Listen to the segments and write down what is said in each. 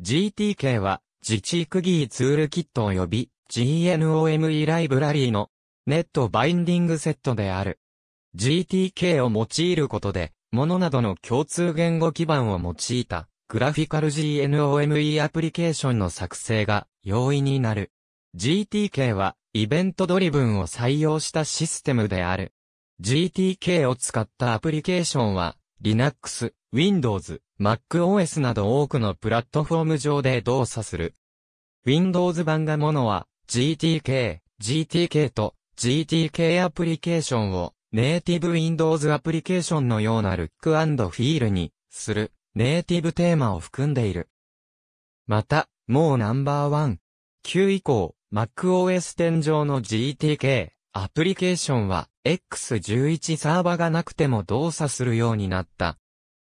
GTK は、自治区議ツールキット及び GNOME ライブラリーのネットバインディングセットである。GTK を用いることで、ものなどの共通言語基盤を用いた、グラフィカル GNOME アプリケーションの作成が容易になる。GTK は、イベントドリブンを採用したシステムである。GTK を使ったアプリケーションは、Linux、Windows、MacOS など多くのプラットフォーム上で動作する。Windows 版がものは GTK、GTK と GTK アプリケーションをネイティブ Windows アプリケーションのようなルックフィールにするネイティブテーマを含んでいる。また、もうナンバーワン。9以降、MacOS 天0上の GTK アプリケーションは X11 サーバがなくても動作するようになった。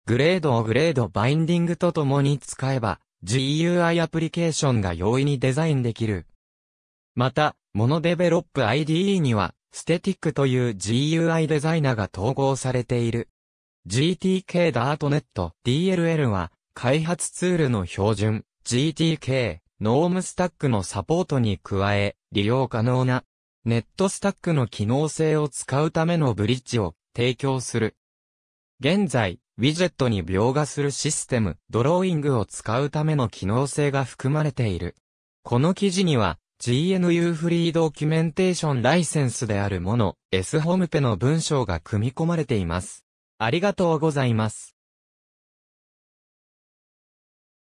グレードをグレードバインディングとともに使えば、GUI アプリケーションが容易にデザインできる。また、モノデベロップ IDE には、ステティックという GUI デザイナーが統合されている。GTK ダートネット DLL は、開発ツールの標準、GTK、ノームスタックのサポートに加え、利用可能な、ネットスタックの機能性を使うためのブリッジを提供する。現在、ウィジェットに描画するシステム、ドローイングを使うための機能性が含まれている。この記事には、GNU フリードキュメンテーションライセンスであるもの、S ホームペの文章が組み込まれています。ありがとうございます。